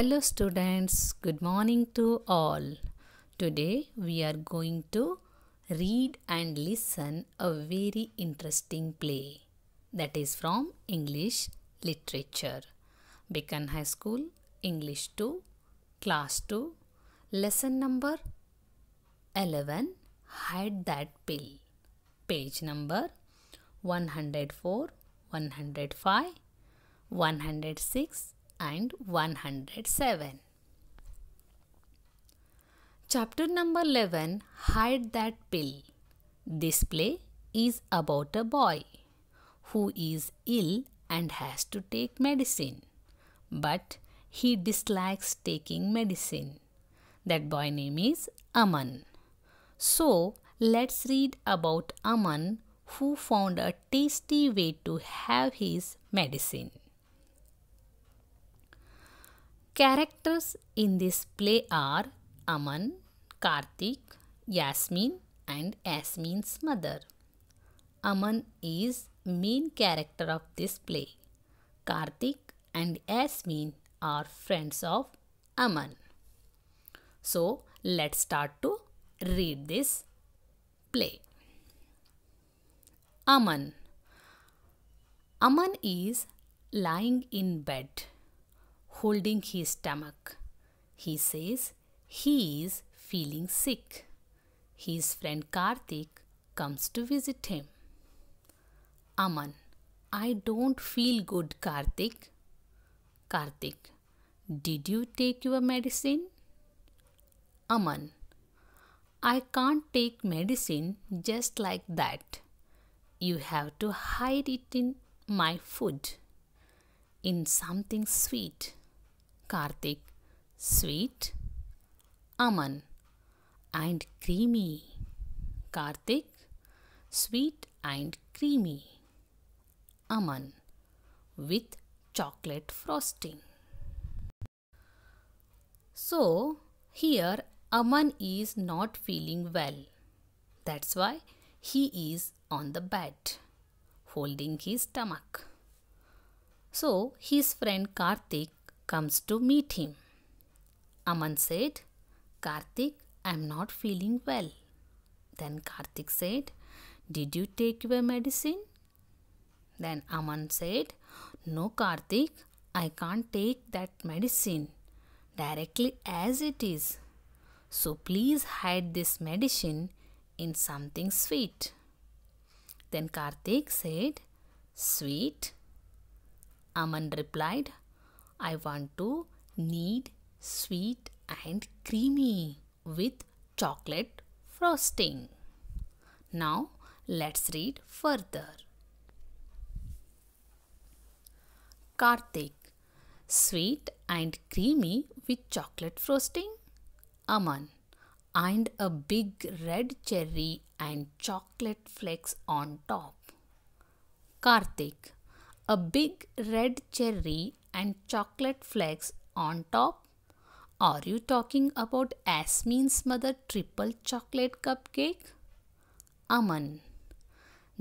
Hello students, good morning to all. Today we are going to read and listen a very interesting play that is from English literature. Beacon High School, English 2, Class 2, Lesson number 11, Hide That Pill, page number 104, 105, 106, and 107. Chapter number 11 Hide That Pill. This play is about a boy who is ill and has to take medicine. But he dislikes taking medicine. That boy name is Aman. So let's read about Aman who found a tasty way to have his medicine. Characters in this play are Aman, Karthik, Yasmin and Yasmin's mother. Aman is main character of this play. Karthik and Yasmin are friends of Aman. So let's start to read this play. Aman Aman is lying in bed holding his stomach. He says he is feeling sick. His friend Karthik comes to visit him. Aman, I don't feel good, Karthik. Karthik, did you take your medicine? Aman, I can't take medicine just like that. You have to hide it in my food, in something sweet. Karthik, sweet, Aman, and creamy. Karthik, sweet and creamy. Aman, with chocolate frosting. So, here Aman is not feeling well. That's why he is on the bed, holding his stomach. So, his friend Karthik comes to meet him. Aman said, Karthik, I'm not feeling well. Then Karthik said, Did you take your medicine? Then Aman said, No, Karthik, I can't take that medicine directly as it is. So please hide this medicine in something sweet. Then Karthik said, Sweet? Aman replied, I want to knead sweet and creamy with chocolate frosting. Now let's read further. Karthik Sweet and creamy with chocolate frosting. Aman and a big red cherry and chocolate flakes on top. Karthik, a big red cherry and chocolate flakes on top? Are you talking about Asmin's mother triple chocolate cupcake? Aman.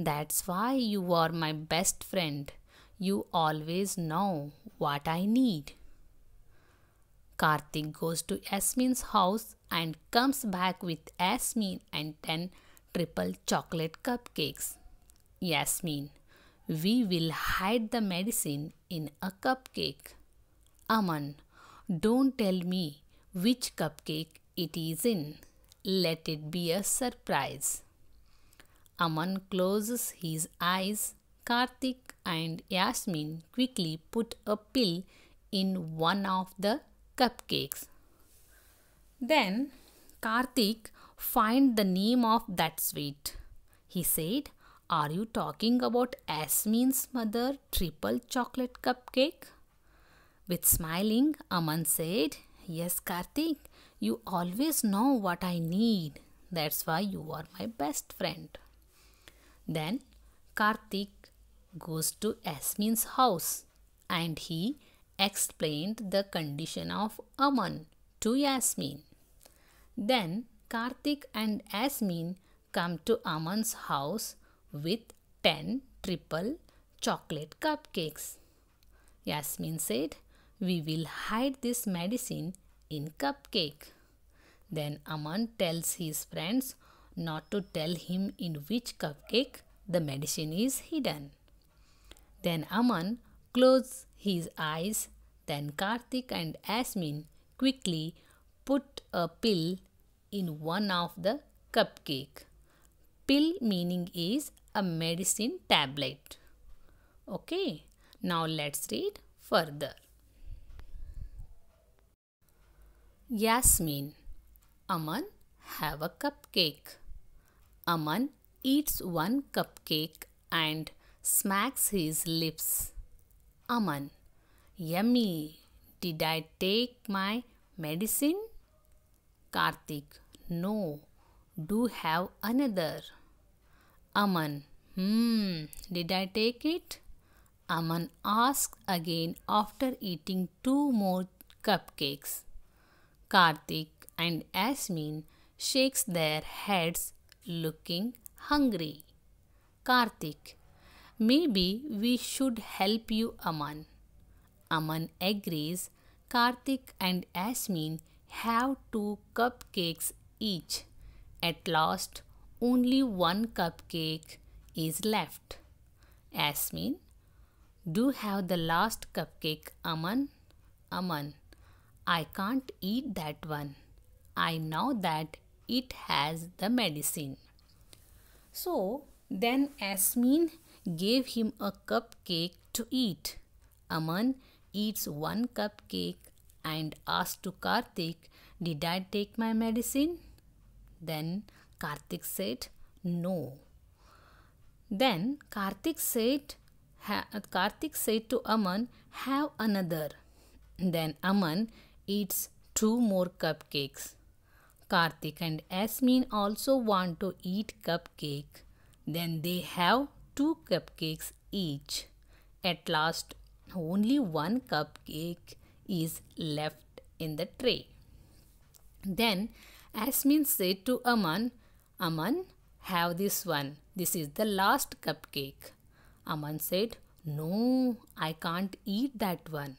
That's why you are my best friend. You always know what I need. Karthik goes to Asmin's house and comes back with Asmin and 10 triple chocolate cupcakes. Yasmin. We will hide the medicine in a cupcake. Aman, don't tell me which cupcake it is in. Let it be a surprise. Aman closes his eyes. Karthik and Yasmin quickly put a pill in one of the cupcakes. Then Karthik find the name of that sweet. He said, are you talking about Asmin's mother triple chocolate cupcake? With smiling, Aman said, Yes, Karthik, you always know what I need. That's why you are my best friend. Then Karthik goes to Asmin's house and he explained the condition of Aman to Yasmin. Then Karthik and Asmin come to Aman's house with 10 triple chocolate cupcakes. Yasmin said, We will hide this medicine in cupcake. Then Aman tells his friends not to tell him in which cupcake the medicine is hidden. Then Aman closes his eyes. Then Karthik and Yasmin quickly put a pill in one of the cupcake. Pill meaning is a medicine tablet. Okay, now let's read further. Yasmin Aman have a cupcake. Aman eats one cupcake and smacks his lips. Aman Yummy! Did I take my medicine? Karthik No. Do have another. Aman. Hmm, did I take it? Aman asked again after eating two more cupcakes. Karthik and Asmin shakes their heads looking hungry. Karthik, maybe we should help you Aman. Aman agrees. Karthik and Asmin have two cupcakes each. At last, only one cupcake is left. Asmin, do have the last cupcake, Aman. Aman, I can't eat that one. I know that it has the medicine. So then Asmin gave him a cupcake to eat. Aman eats one cupcake and asks to Karthik, Did I take my medicine? Then Karthik said, No. Then Karthik said, Karthik said to Aman, Have another. Then Aman eats two more cupcakes. Karthik and Asmin also want to eat cupcake. Then they have two cupcakes each. At last, only one cupcake is left in the tray. Then Asmin said to Aman, Aman, have this one. This is the last cupcake. Aman said, No, I can't eat that one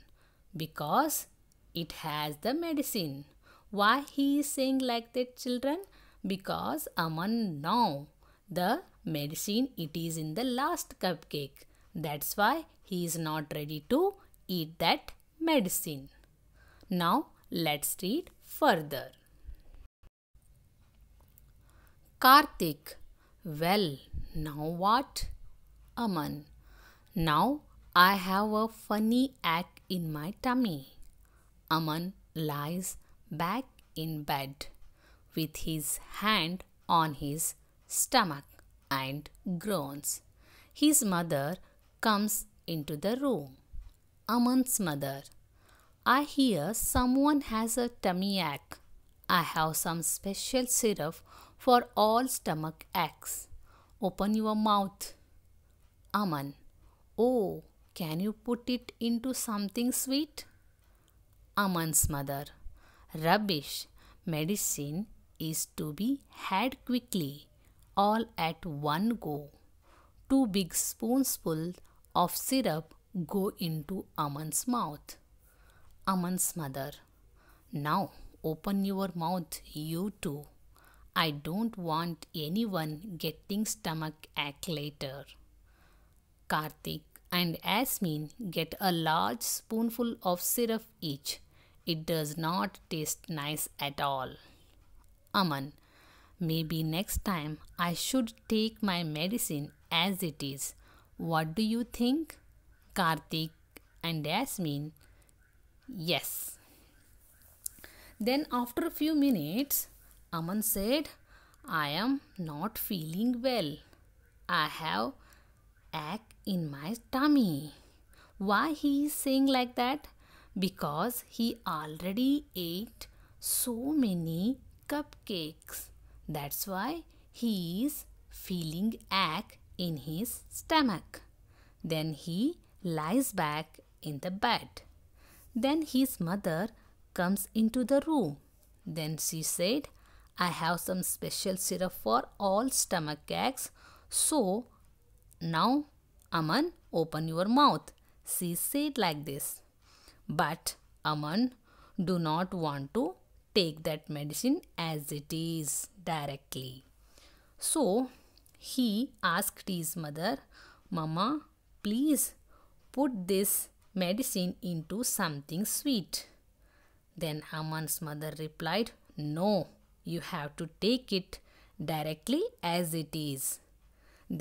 because it has the medicine. Why he is saying like that children? Because Aman now the medicine it is in the last cupcake. That's why he is not ready to eat that medicine. Now let's read further. Karthik. Well, now what? Aman. Now I have a funny ache in my tummy. Aman lies back in bed with his hand on his stomach and groans. His mother comes into the room. Aman's mother. I hear someone has a tummy ache. I have some special syrup for all stomach aches. Open your mouth. Aman. Oh, can you put it into something sweet? Aman's mother. Rubbish. Medicine is to be had quickly, all at one go. Two big spoonsful of syrup go into Aman's mouth. Aman's mother. Now open your mouth, you too. I don't want anyone getting stomach ache later. Karthik and Asmin get a large spoonful of syrup each. It does not taste nice at all. Aman, maybe next time I should take my medicine as it is. What do you think? Karthik and Asmin, yes. Then after a few minutes, Aman said, I am not feeling well. I have ache in my tummy. Why he is saying like that? Because he already ate so many cupcakes. That's why he is feeling ache in his stomach. Then he lies back in the bed. Then his mother comes into the room. Then she said, I have some special syrup for all stomach aches. So now Aman open your mouth. She said like this. But Aman do not want to take that medicine as it is directly. So he asked his mother, Mama, please put this medicine into something sweet. Then Aman's mother replied, No, you have to take it directly as it is.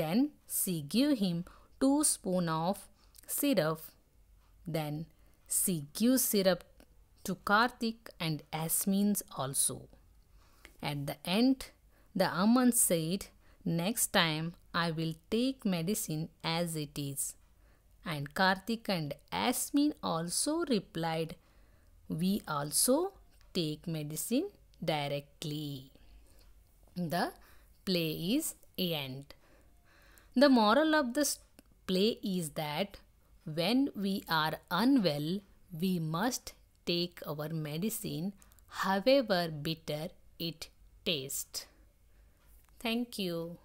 Then she gave him two spoon of syrup. Then she gave syrup to Karthik and Asmin's also. At the end, the Aman said, Next time I will take medicine as it is. And Karthik and Asmin also replied, We also take medicine directly. The play is end. The moral of this play is that when we are unwell, we must take our medicine, however bitter it tastes. Thank you.